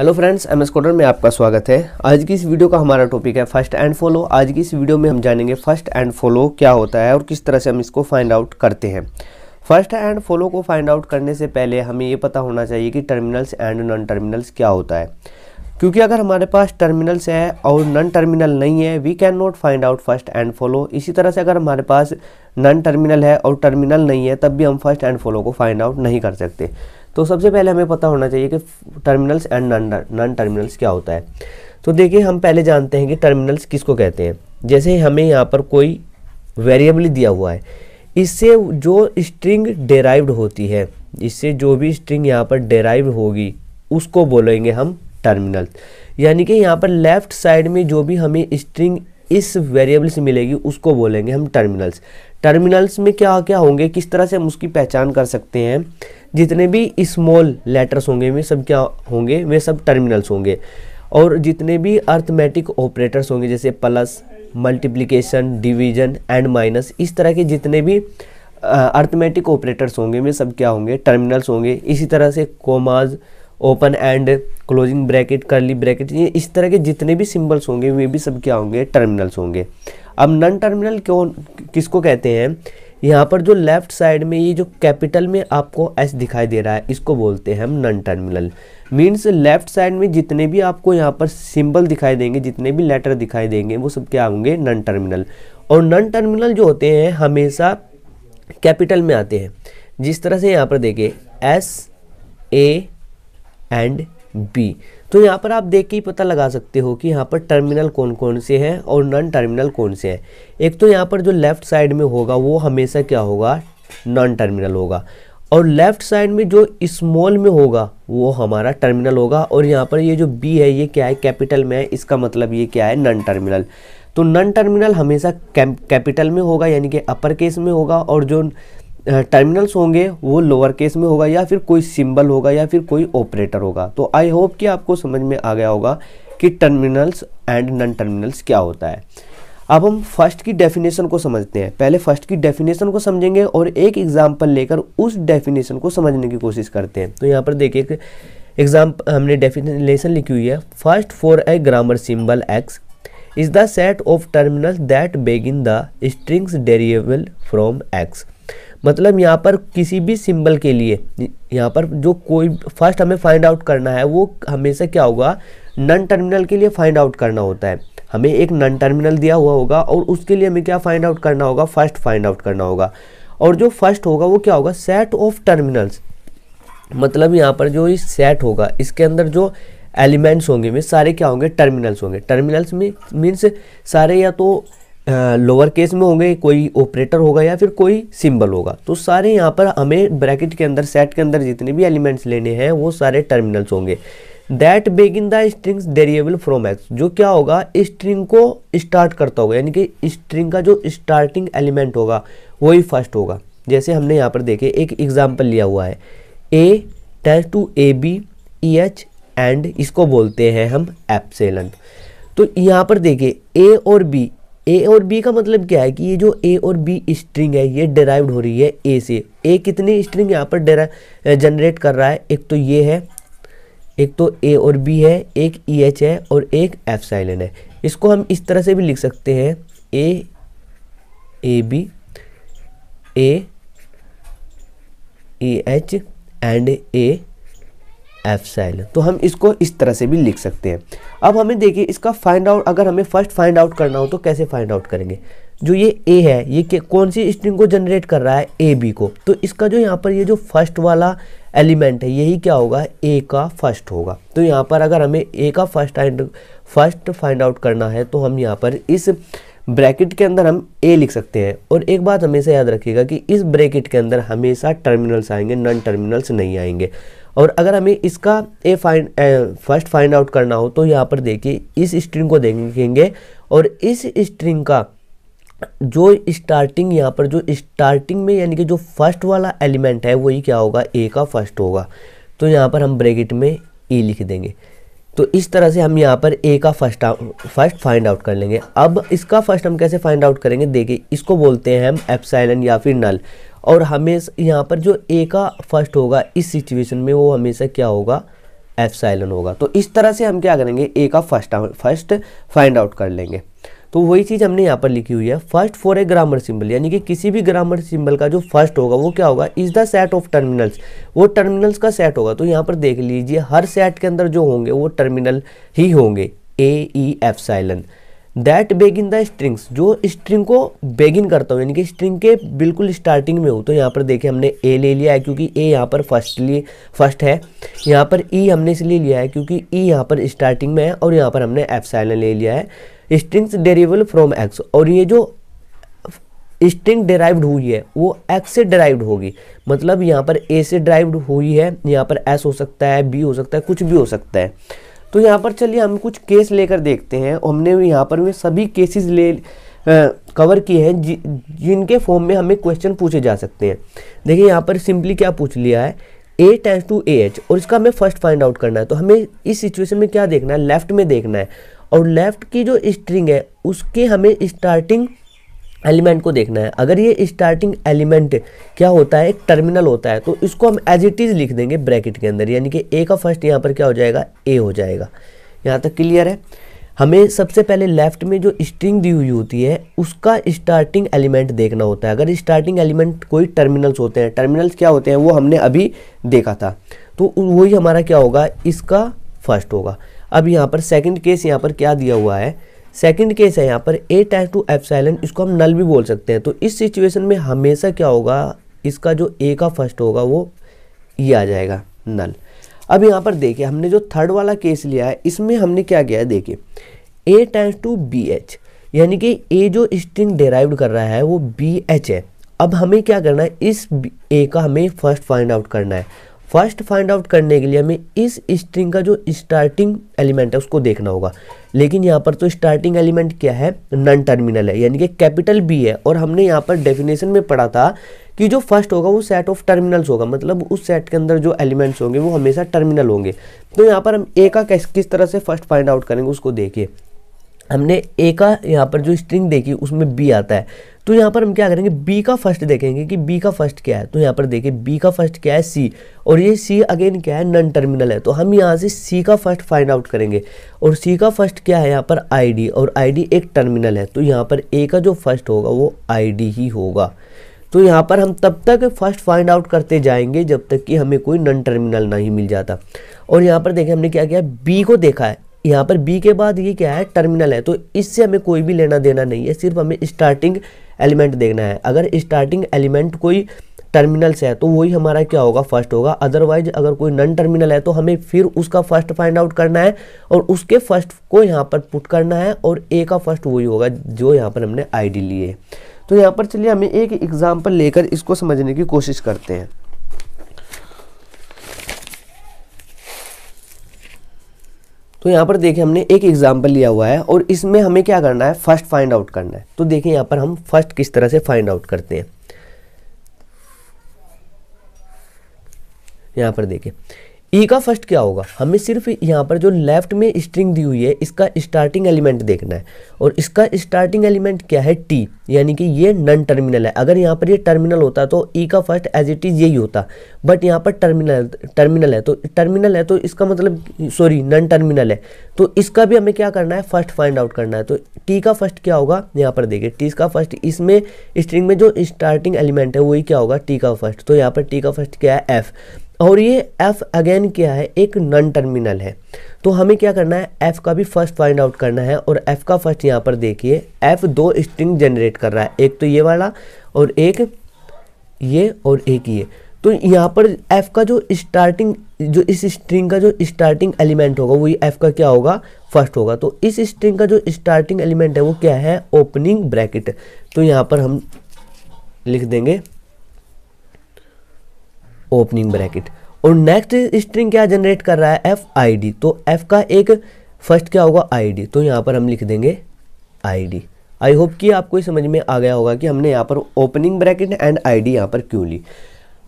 hello friends M S में आपका स्वागत है आज की इस वीडियो का हमारा टॉपिक है फर्स्ट एंड फॉलो आज की इस वीडियो में हम जानेंगे फर्स्ट एंड फॉलो क्या होता है और किस तरह से हम इसको फाइंड आउट करते हैं फर्स्ट एंड फॉलो को फाइंड आउट करने से पहले हमें ये पता होना चाहिए कि टर्मिनल्स एंड नॉन टर्मिनल्स क्या होता है क्योंकि अगर हमारे पास टर्मिनल्स है और नॉन टर्मिनल नहीं है we can not find out first and follow इसी तरह से अगर हमारे पास नॉन टर्मिनल है और टर्मिनल नहीं है तब भी हम फर्स्ट एंड फॉलो को फाइंड आउट नहीं कर सकते तो सबसे पहले हमें पता होना चाहिए कि टर्मिनल्स एंड नॉन टर्मिनल्स क्या होता है तो देखिए हम पहले जानते हैं कि टर्मिनल्स किसको कहते हैं जैसे हमें यहाँ पर कोई वेरिएबल दिया हुआ है इससे जो स्ट्रिंग डेराइव्ड होती है इससे जो भी स्ट्रिंग यहाँ पर डेराइव होगी उसको बोलेंगे हम टर्मिनल यानी कि यहाँ पर लेफ्ट साइड में जो भी हमें स्ट्रिंग इस वेरिएबल से मिलेगी उसको बोलेंगे हम टर्मिनल्स टर्मिनल्स में क्या क्या होंगे किस तरह से हम उसकी पहचान कर सकते हैं जितने भी स्मॉल लेटर्स होंगे वे सब क्या होंगे वे सब टर्मिनल्स होंगे और जितने भी अर्थमेटिक ऑपरेटर्स होंगे जैसे plus multiplication division and minus इस तरह के जितने भी अर्थमेटिक ऑपरेटर्स होंगे वे सब क्या होंगे टर्मिनल्स होंगे इसी तरह से commas open and closing bracket curly bracket ये इस तरह के जितने भी सिंबल्स होंगे वे भी सब क्या होंगे टर्मिनल्स होंगे अब नॉन टर्मिनल क्यों किसको कहते हैं यहाँ पर जो लेफ्ट साइड में ये जो कैपिटल में आपको एस दिखाई दे रहा है इसको बोलते हैं हम non terminal means left side में जितने भी आपको यहाँ पर सिंबल दिखाई देंगे जितने भी लेटर दिखाई देंगे वो सब क्या होंगे नन टर्मिनल और नन टर्मिनल जो होते हैं हमेशा कैपिटल में आते हैं जिस तरह से यहाँ पर देखिए एस ए एंड बी तो यहाँ पर आप देख के ही पता लगा सकते हो कि यहाँ पर टर्मिनल कौन कौन से हैं और नॉन टर्मिनल कौन से हैं एक तो यहाँ पर जो लेफ्ट साइड में होगा वो हमेशा क्या होगा नॉन टर्मिनल होगा और लेफ्ट साइड में जो स्मॉल में होगा वो हमारा टर्मिनल होगा और यहाँ पर ये जो बी है ये क्या है कैपिटल में है इसका मतलब ये क्या है नॉन टर्मिनल तो नॉन टर्मिनल हमेशा कैपिटल में होगा यानी कि अपर केस में होगा और जो टर्मिनल्स होंगे वो लोअर केस में होगा या फिर कोई सिंबल होगा या फिर कोई ऑपरेटर होगा तो आई होप कि आपको समझ में आ गया होगा कि टर्मिनल्स एंड नॉन टर्मिनल्स क्या होता है अब हम फर्स्ट की डेफिनेशन को समझते हैं पहले फर्स्ट की डेफिनेशन को समझेंगे और एक एग्जाम्पल लेकर उस डेफिनेशन को समझने की कोशिश करते हैं तो यहाँ पर देखिए एग्जाम्पल हमने डेफिनेशन लिखी हुई है first for a grammar symbol X is the set of terminal that begin the strings derivable from X मतलब यहाँ पर किसी भी सिंबल के लिए यहाँ पर जो कोई फर्स्ट हमें फाइंड आउट करना है वो हमेशा क्या होगा नन टर्मिनल के लिए फाइंड आउट करना होता है हमें एक नन टर्मिनल दिया हुआ होगा और उसके लिए हमें क्या फाइंड आउट करना होगा फर्स्ट फाइंड आउट करना होगा और जो फर्स्ट होगा वो क्या होगा सेट ऑफ टर्मिनल्स मतलब यहाँ पर जो इस सेट होगा इसके अंदर जो एलिमेंट्स होंगे में सारे क्या होंगे टर्मिनल्स होंगे टर्मिनल्स में मीन्स सारे या तो लोअर केस में होंगे कोई ऑपरेटर होगा या फिर कोई सिंबल होगा तो सारे यहाँ पर हमें ब्रैकेट के अंदर सेट के अंदर जितने भी एलिमेंट्स लेने हैं वो सारे टर्मिनल्स होंगे that begin the strings derivable from X जो क्या होगा स्ट्रिंग को स्टार्ट करता होगा यानी कि स्ट्रिंग का जो स्टार्टिंग एलिमेंट होगा वही फर्स्ट होगा जैसे हमने यहाँ पर देखे एक एग्जाम्पल लिया हुआ है A tends to A B E H and इसको बोलते हैं हम एप्सेलन तो यहाँ पर देखिए ए और बी ए और बी का मतलब क्या है कि ये जो ए और बी स्ट्रिंग है ये डेराइव्ड हो रही है ए से ए कितनी स्ट्रिंग यहाँ पर डेरा जनरेट कर रहा है एक तो ये है एक तो ए और बी है एक ई e एच है और एक एफ साइलेंट है इसको हम इस तरह से भी लिख सकते हैं A A B A E H and epsilon तो हम इसको इस तरह से भी लिख सकते हैं अब हमें देखिए इसका फाइंड आउट अगर हमें फर्स्ट फाइंड आउट करना हो तो कैसे फाइंड आउट करेंगे जो ये ए है ये कौन सी स्ट्रिंग को जनरेट कर रहा है ए बी को तो इसका जो यहाँ पर ये जो फर्स्ट वाला एलिमेंट है यही क्या होगा ए का फर्स्ट होगा तो यहाँ पर अगर हमें ए का फर्स्ट फर्स्ट फाइंड आउट करना है तो हम यहाँ पर इस ब्रैकेट के अंदर हम ए लिख सकते हैं और एक बात हमेशा याद रखिएगा कि इस ब्रैकेट के अंदर हमेशा टर्मिनल्स आएंगे नॉन टर्मिनल्स नहीं आएंगे और अगर हमें इसका A find first find out करना हो तो यहाँ पर देखिए इस स्ट्रिंग को देखेंगे और इस स्ट्रिंग का जो स्टार्टिंग यहाँ पर जो स्टार्टिंग में यानी कि जो फर्स्ट वाला एलिमेंट है वही क्या होगा ए का फर्स्ट होगा तो यहाँ पर हम ब्रैकेट में ई e लिख देंगे तो इस तरह से हम यहाँ पर ए का फर्स्ट फर्स्ट फाइंड आउट कर लेंगे अब इसका फर्स्ट हम कैसे फाइंड आउट करेंगे देखिए इसको बोलते हैं हम एप्साइलन या फिर नल और हमें यहाँ पर जो ए का फर्स्ट होगा इस सिचुएशन में वो हमेशा क्या होगा साइलन होगा तो इस तरह से हम क्या करेंगे ए का फर्स्ट फर्स्ट फाइंड आउट कर लेंगे तो वही चीज़ हमने यहाँ पर लिखी हुई है first for a grammar symbol यानी कि किसी भी ग्रामर सिंबल का जो फर्स्ट होगा वो क्या होगा is the set of terminals वो टर्मिनल्स का सेट होगा तो यहाँ पर देख लीजिए हर सेट के अंदर जो होंगे वो टर्मिनल ही होंगे A E epsilon that begin the strings जो स्ट्रिंग को बेगिन करता हूँ यानी कि स्ट्रिंग के बिल्कुल स्टार्टिंग में हो तो यहाँ पर देखिए हमने ए ले लिया है क्योंकि ए यहाँ पर फर्स्टली फर्स्ट है यहाँ पर ई e हमने इसलिए लिया है क्योंकि ई e यहाँ पर स्टार्टिंग में है और यहाँ पर हमने एफ ले लिया है स्ट्रिंग्स डेरेबल फ्रॉम एक्स और ये जो स्ट्रिंग डेराइव्ड हुई है वो एक्स से डेराइव्ड होगी मतलब यहाँ पर ए से डेराइव्ड हुई है यहाँ पर एस हो सकता है बी हो सकता है कुछ भी हो सकता है तो यहाँ पर चलिए हम कुछ केस लेकर देखते हैं हमने यहाँ पर भी सभी केसेस ले कवर किए हैं जि, जिनके फॉर्म में हमें क्वेश्चन पूछे जा सकते हैं देखिए यहाँ पर सिंपली क्या पूछ लिया है A tends to A H और इसका हमें फर्स्ट फाइंड आउट करना है तो हमें इस सिचुएशन में क्या देखना है लेफ्ट में देखना है और लेफ्ट की जो स्ट्रिंग है उसके हमें स्टार्टिंग एलिमेंट को देखना है अगर ये स्टार्टिंग एलिमेंट क्या होता है एक टर्मिनल होता है तो इसको हम एज इट इज़ लिख देंगे ब्रैकेट के अंदर यानी कि ए का फर्स्ट यहाँ पर क्या हो जाएगा ए हो जाएगा यहाँ तक क्लियर है हमें सबसे पहले लेफ्ट में जो स्ट्रिंग दी हुई होती है उसका स्टार्टिंग एलिमेंट देखना होता है अगर स्टार्टिंग एलिमेंट कोई टर्मिनल्स होते हैं टर्मिनल्स क्या होते हैं वो हमने अभी देखा था तो वही हमारा क्या होगा इसका फर्स्ट होगा अब यहाँ पर सेकंड केस यहाँ पर क्या दिया हुआ है सेकंड केस है यहाँ पर ए टैक्स टू साइलेंट इसको हम नल भी बोल सकते हैं तो इस सिचुएशन में हमेशा क्या होगा इसका जो ए का फर्स्ट होगा वो ये e आ जाएगा नल अब यहाँ पर देखिए हमने जो थर्ड वाला केस लिया है इसमें हमने क्या किया है देखिए A tends to B H यानी कि ए जो स्ट्रिंग डेराइव कर रहा है वो बी एच है अब हमें क्या करना है इस ए का हमें फर्स्ट फाइंड आउट करना है फर्स्ट फाइंड आउट करने के लिए हमें इस स्ट्रिंग का जो स्टार्टिंग एलिमेंट है उसको देखना होगा लेकिन यहाँ पर तो स्टार्टिंग एलिमेंट क्या है नॉन टर्मिनल है यानी कि कैपिटल बी है और हमने यहाँ पर डेफिनेशन में पढ़ा था कि जो फर्स्ट होगा वो सेट ऑफ टर्मिनल्स होगा मतलब उस सेट के अंदर जो एलिमेंट्स होंगे वो हमेशा टर्मिनल होंगे तो यहाँ पर हम ए का किस तरह से फर्स्ट फाइंड आउट करेंगे उसको देखिए हमने ए का यहाँ पर जो स्ट्रिंग देखी उसमें बी आता है तो यहाँ पर हम क्या करेंगे बी का फर्स्ट देखेंगे कि बी का फर्स्ट क्या है तो यहाँ पर देखिए बी का फर्स्ट क्या है सी और ये सी अगेन क्या है नन टर्मिनल है तो हम यहाँ से सी का फर्स्ट फाइंड आउट करेंगे और सी का फर्स्ट क्या है यहाँ पर आईडी और आईडी एक टर्मिनल है तो यहाँ पर ए का जो फर्स्ट होगा वो डी ही होगा तो यहाँ पर हम तब तक फर्स्ट फाइंड आउट करते जाएंगे जब तक कि हमें कोई नन टर्मिनल नहीं मिल जाता और यहाँ पर देखें हमने क्या किया बी को देखा है यहाँ पर बी के बाद ये क्या है टर्मिनल है तो इससे हमें कोई भी लेना देना नहीं है सिर्फ हमें स्टार्टिंग एलिमेंट देखना है अगर स्टार्टिंग एलिमेंट कोई टर्मिनल से है तो वही हमारा क्या होगा फर्स्ट होगा अदरवाइज अगर कोई नन टर्मिनल है तो हमें फिर उसका फर्स्ट फाइंड आउट करना है और उसके फर्स्ट को यहाँ पर पुट करना है और ए का फर्स्ट वही होगा जो यहाँ पर हमने आईडी लिए तो यहाँ पर चलिए हमें एक एग्जाम्पल लेकर इसको समझने की कोशिश करते हैं तो यहाँ पर देखें हमने एक एग्जाम्पल लिया हुआ है और इसमें हमें क्या करना है फर्स्ट फाइंड आउट करना है तो देखें यहाँ पर हम फर्स्ट किस तरह से फाइंड आउट करते हैं यहाँ पर देखें ई e का फर्स्ट क्या होगा हमें सिर्फ यहाँ पर जो लेफ्ट में स्ट्रिंग दी हुई है इसका स्टार्टिंग एलिमेंट देखना है और इसका स्टार्टिंग एलिमेंट क्या है टी यानी कि ये नन टर्मिनल है अगर यहाँ पर ये टर्मिनल होता तो ई e का फर्स्ट एज इट इज़ यही होता बट यहाँ पर टर्मिनल टर्मिनल है तो टर्मिनल है तो इसका मतलब सॉरी नन टर्मिनल है तो इसका भी हमें क्या करना है फर्स्ट फाइंड आउट करना है तो टी का फर्स्ट क्या होगा यहाँ पर देखिए टी का फर्स्ट इसमें स्ट्रिंग में जो स्टार्टिंग एलिमेंट है वही क्या होगा टी का फर्स्ट तो यहाँ पर टी का फर्स्ट क्या है एफ़ और ये एफ अगेन क्या है एक नॉन टर्मिनल है तो हमें क्या करना है एफ का भी फर्स्ट फाइंड आउट करना है और एफ का फर्स्ट यहाँ पर देखिए एफ दो स्ट्रिंग जनरेट कर रहा है एक तो ये वाला और एक ये और एक ये तो यहाँ पर एफ का जो स्टार्टिंग जो इस स्ट्रिंग का जो स्टार्टिंग एलिमेंट होगा वो एफ का क्या होगा फर्स्ट होगा तो इस स्ट्रिंग का जो स्टार्टिंग एलिमेंट है वो क्या है ओपनिंग ब्रैकेट तो यहाँ पर हम लिख देंगे ओपनिंग ब्रैकेट और नेक्स्ट स्ट्रिंग क्या जनरेट कर रहा है एफ आई डी तो एफ का एक फर्स्ट क्या होगा आई डी तो यहाँ पर हम लिख देंगे आई डी आई होप कि आपको समझ में आ गया होगा कि हमने यहाँ पर opening bracket and I D यहाँ पर क्यों ली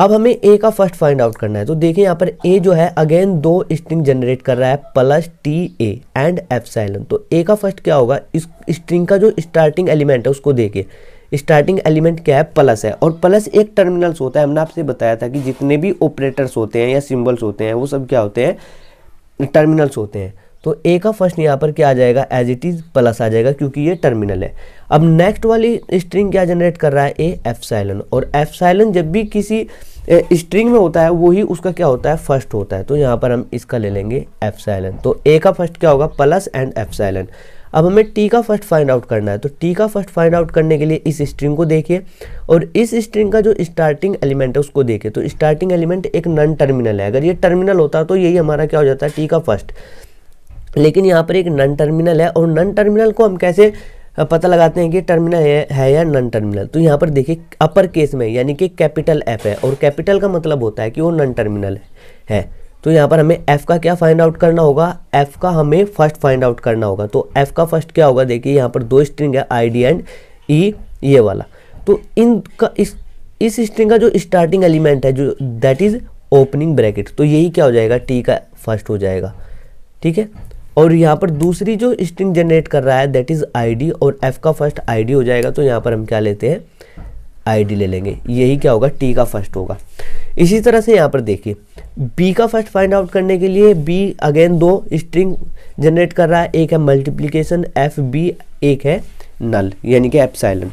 अब हमें ए का फर्स्ट फाइंड आउट करना है तो देखिए यहाँ पर ए जो है अगेन दो स्ट्रिंग जनरेट कर रहा है plus T A and epsilon तो ए का फर्स्ट क्या होगा इस स्ट्रिंग का जो स्टार्टिंग एलिमेंट है उसको देखिए स्टार्टिंग एलिमेंट क्या है प्लस है और प्लस एक टर्मिनल्स होता है हमने आपसे बताया था कि जितने भी ऑपरेटर्स होते हैं या सिम्बल्स होते हैं वो सब क्या होते हैं टर्मिनल्स होते हैं तो ए का फर्स्ट यहाँ पर क्या आ जाएगा एज इट इज़ प्लस आ जाएगा क्योंकि ये टर्मिनल है अब नेक्स्ट वाली स्ट्रिंग क्या जनरेट कर रहा है ए एफ साइलन और एफ साइलन जब भी किसी स्ट्रिंग में होता है वही उसका क्या होता है फर्स्ट होता है तो यहाँ पर हम इसका ले लेंगे एफ साइलन तो ए का फर्स्ट क्या होगा प्लस एंड एफ साइलन अब हमें टी का फर्स्ट फाइंड आउट करना है तो टी का फर्स्ट फाइंड आउट करने के लिए इस स्ट्रिंग को देखिए और इस स्ट्रिंग का जो स्टार्टिंग एलिमेंट है उसको देखिए तो स्टार्टिंग एलिमेंट एक नन टर्मिनल है अगर ये टर्मिनल होता तो यही हमारा क्या हो जाता है टी का फर्स्ट लेकिन यहाँ पर एक नन टर्मिनल है और नन टर्मिनल को हम कैसे पता लगाते हैं कि टर्मिनल है, है या नन टर्मिनल तो यहाँ पर देखिए अपर केस में यानी कि कैपिटल एफ है और कैपिटल का मतलब होता है कि वो नन टर्मिनल है तो यहाँ पर हमें एफ़ का क्या फाइंड आउट करना होगा एफ़ का हमें फर्स्ट फाइंड आउट करना होगा तो एफ़ का फर्स्ट क्या होगा देखिए यहाँ पर दो स्ट्रिंग है आई डी एंड ई ये वाला तो इनका इस इस स्ट्रिंग का जो स्टार्टिंग एलिमेंट है जो दैट इज़ ओपनिंग ब्रैकेट तो यही क्या हो जाएगा टी का फर्स्ट हो जाएगा ठीक है और यहाँ पर दूसरी जो स्ट्रिंग जनरेट कर रहा है दैट इज़ डी और एफ़ का फर्स्ट डी हो जाएगा तो यहाँ पर हम क्या लेते हैं डी ले लेंगे यही क्या होगा टी का फर्स्ट होगा इसी तरह से यहाँ पर देखिए बी का फर्स्ट फाइंड आउट करने के लिए बी अगेन दो स्ट्रिंग जनरेट कर रहा है एक है मल्टीप्लीकेशन एफ बी एक है नल यानी कि एप्साइलन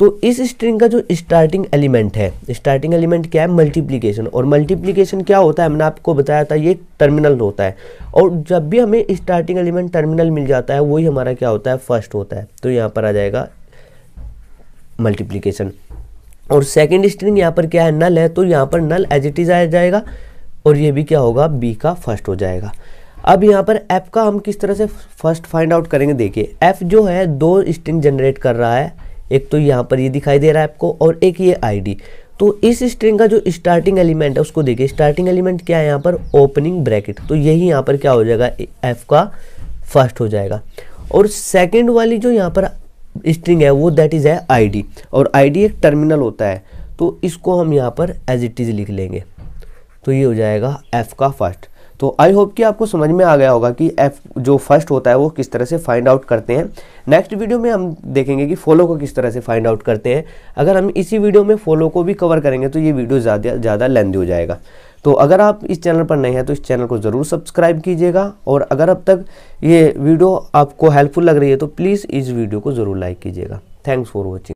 तो इस स्ट्रिंग का जो स्टार्टिंग एलिमेंट है स्टार्टिंग एलिमेंट क्या है मल्टीप्लीकेशन और मल्टीप्लीकेशन क्या होता है हमने आपको बताया था ये टर्मिनल होता है और जब भी हमें स्टार्टिंग एलिमेंट टर्मिनल मिल जाता है वही हमारा क्या होता है फर्स्ट होता है तो यहाँ पर आ जाएगा मल्टीप्लीकेशन और सेकेंड स्ट्रिंग यहाँ पर क्या है नल है तो यहाँ पर नल एज इट इज आ जाएगा और ये भी क्या होगा बी का फर्स्ट हो जाएगा अब यहाँ पर एफ का हम किस तरह से फर्स्ट फाइंड आउट करेंगे देखिए एफ जो है दो स्ट्रिंग जनरेट कर रहा है एक तो यहाँ पर ये दिखाई दे रहा है आपको और एक ये आईडी तो इस स्ट्रिंग का जो स्टार्टिंग एलिमेंट है उसको देखिए स्टार्टिंग एलिमेंट क्या है यहाँ पर ओपनिंग ब्रैकेट तो यही यहाँ पर क्या हो जाएगा एफ का फर्स्ट हो जाएगा और सेकेंड वाली जो यहाँ पर स्ट्रिंग है वो दैट इज़ है आई और आई एक टर्मिनल होता है तो इसको हम यहाँ पर एज इट इज़ लिख लेंगे तो ये हो जाएगा एफ़ का फर्स्ट तो आई होप कि आपको समझ में आ गया होगा कि एफ जो फर्स्ट होता है वो किस तरह से फाइंड आउट करते हैं नेक्स्ट वीडियो में हम देखेंगे कि फॉलो को किस तरह से फाइंड आउट करते हैं अगर हम इसी वीडियो में फॉलो को भी कवर करेंगे तो ये वीडियो ज़्यादा ज़्यादा लेंदी हो जाएगा तो अगर आप इस चैनल पर नए हैं तो इस चैनल को ज़रूर सब्सक्राइब कीजिएगा और अगर अब तक ये वीडियो आपको हेल्पफुल लग रही है तो प्लीज़ इस वीडियो को ज़रूर लाइक कीजिएगा थैंक्स फॉर वॉचिंग